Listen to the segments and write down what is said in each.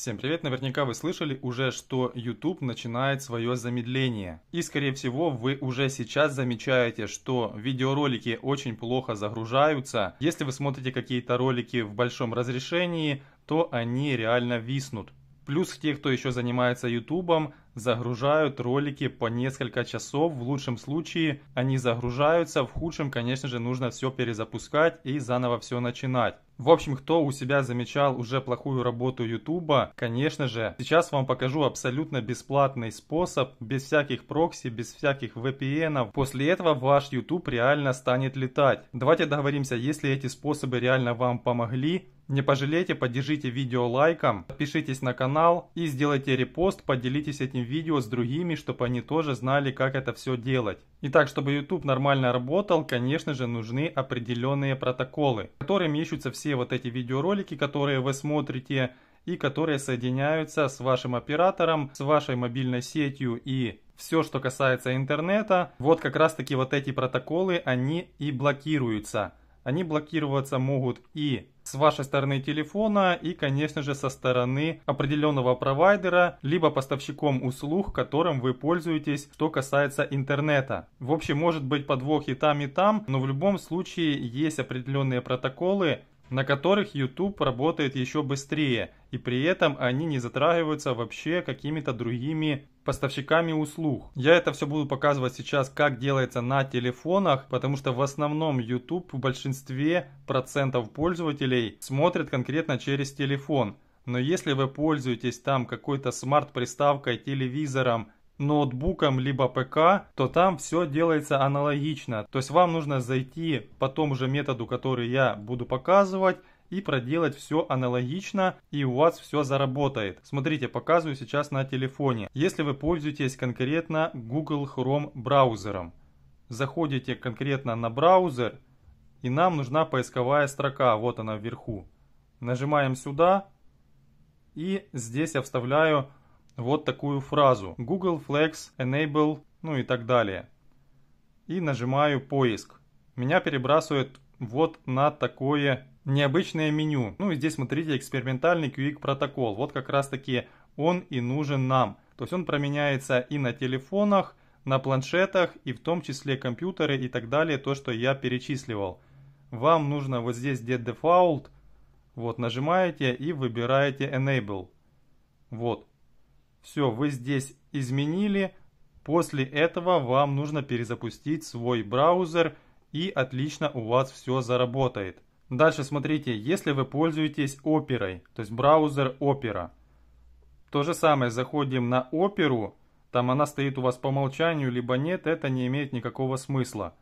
Всем привет! Наверняка вы слышали уже, что YouTube начинает свое замедление. И скорее всего вы уже сейчас замечаете, что видеоролики очень плохо загружаются. Если вы смотрите какие-то ролики в большом разрешении, то они реально виснут. Плюс те, кто еще занимается YouTube, загружают ролики по несколько часов. В лучшем случае они загружаются, в худшем, конечно же, нужно все перезапускать и заново все начинать. В общем, кто у себя замечал уже плохую работу Ютуба, конечно же, сейчас вам покажу абсолютно бесплатный способ, без всяких прокси, без всяких VPN. -ов. После этого ваш YouTube реально станет летать. Давайте договоримся, если эти способы реально вам помогли, не пожалейте, поддержите видео лайком, подпишитесь на канал и сделайте репост, поделитесь этим видео с другими, чтобы они тоже знали, как это все делать. Итак, чтобы YouTube нормально работал, конечно же, нужны определенные протоколы, которыми ищутся все вот эти видеоролики, которые вы смотрите и которые соединяются с вашим оператором, с вашей мобильной сетью и все, что касается интернета. Вот как раз таки вот эти протоколы, они и блокируются. Они блокироваться могут и с вашей стороны телефона и, конечно же, со стороны определенного провайдера, либо поставщиком услуг, которым вы пользуетесь, что касается интернета. В общем, может быть подвох и там, и там, но в любом случае есть определенные протоколы, на которых YouTube работает еще быстрее, и при этом они не затрагиваются вообще какими-то другими поставщиками услуг. Я это все буду показывать сейчас, как делается на телефонах, потому что в основном YouTube в большинстве процентов пользователей смотрит конкретно через телефон. Но если вы пользуетесь там какой-то смарт-приставкой, телевизором, ноутбуком либо ПК, то там все делается аналогично. То есть вам нужно зайти по тому же методу, который я буду показывать, и проделать все аналогично, и у вас все заработает. Смотрите, показываю сейчас на телефоне. Если вы пользуетесь конкретно Google Chrome браузером, заходите конкретно на браузер, и нам нужна поисковая строка, вот она вверху. Нажимаем сюда, и здесь я вставляю вот такую фразу. Google Flex Enable, ну и так далее. И нажимаю поиск. Меня перебрасывает вот на такое необычное меню. Ну и здесь смотрите экспериментальный Quick протокол. Вот как раз таки он и нужен нам. То есть он променяется и на телефонах, на планшетах, и в том числе компьютеры и так далее, то, что я перечисливал. Вам нужно вот здесь где Default, вот нажимаете и выбираете Enable. Вот. Все, вы здесь изменили. После этого вам нужно перезапустить свой браузер и отлично у вас все заработает. Дальше смотрите, если вы пользуетесь оперой, то есть браузер опера. То же самое, заходим на оперу, там она стоит у вас по умолчанию, либо нет, это не имеет никакого смысла.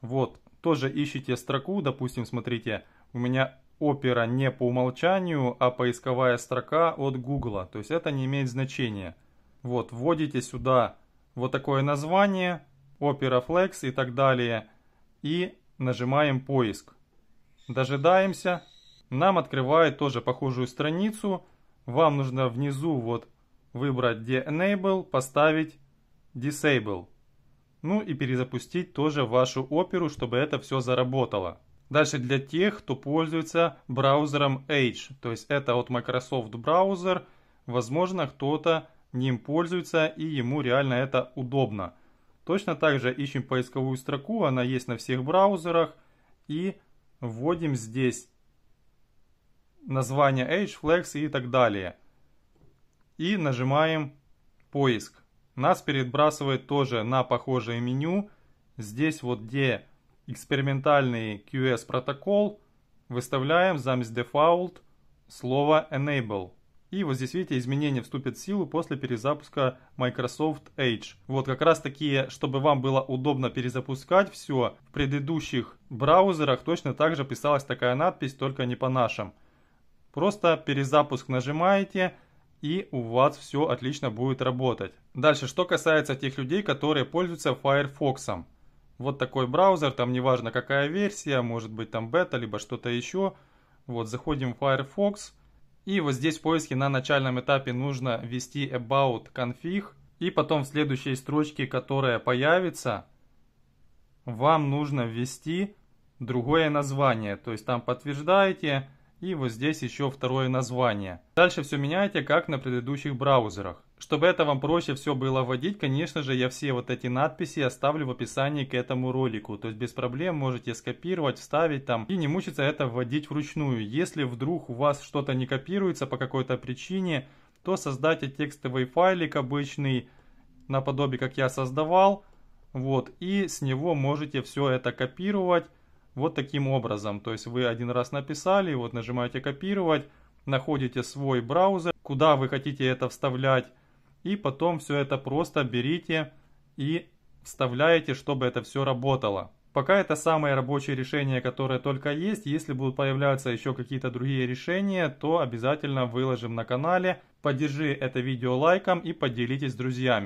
Вот, тоже ищите строку, допустим, смотрите, у меня опера не по умолчанию, а поисковая строка от Google, то есть это не имеет значения. Вот, вводите сюда вот такое название, Opera Flex и так далее, и нажимаем поиск. Дожидаемся. Нам открывает тоже похожую страницу. Вам нужно внизу вот выбрать где Enable, поставить Disable. Ну и перезапустить тоже вашу оперу, чтобы это все заработало. Дальше для тех, кто пользуется браузером Edge. То есть это от Microsoft браузер. Возможно, кто-то ним пользуется и ему реально это удобно. Точно так же ищем поисковую строку, она есть на всех браузерах. И Вводим здесь название H-Flex и так далее. И нажимаем поиск. Нас перебрасывает тоже на похожее меню. Здесь вот где экспериментальный QS протокол, выставляем замес default слово enable. И вот здесь, видите, изменения вступят в силу после перезапуска Microsoft Edge. Вот как раз таки, чтобы вам было удобно перезапускать все, в предыдущих браузерах точно так же писалась такая надпись, только не по нашим. Просто перезапуск нажимаете, и у вас все отлично будет работать. Дальше, что касается тех людей, которые пользуются Firefox. Вот такой браузер, там неважно какая версия, может быть там бета, либо что-то еще. Вот заходим в Firefox. Firefox. И вот здесь в поиске на начальном этапе нужно ввести about config. И потом в следующей строчке, которая появится, вам нужно ввести другое название. То есть там подтверждаете и вот здесь еще второе название. Дальше все меняете, как на предыдущих браузерах. Чтобы это вам проще все было вводить, конечно же, я все вот эти надписи оставлю в описании к этому ролику. То есть без проблем можете скопировать, вставить там и не мучиться это вводить вручную. Если вдруг у вас что-то не копируется по какой-то причине, то создайте текстовый файлик обычный, наподобие как я создавал. Вот, и с него можете все это копировать вот таким образом. То есть вы один раз написали, вот нажимаете копировать, находите свой браузер, куда вы хотите это вставлять, и потом все это просто берите и вставляете, чтобы это все работало. Пока это самое рабочее решение, которое только есть. Если будут появляться еще какие-то другие решения, то обязательно выложим на канале. Поддержи это видео лайком и поделитесь с друзьями.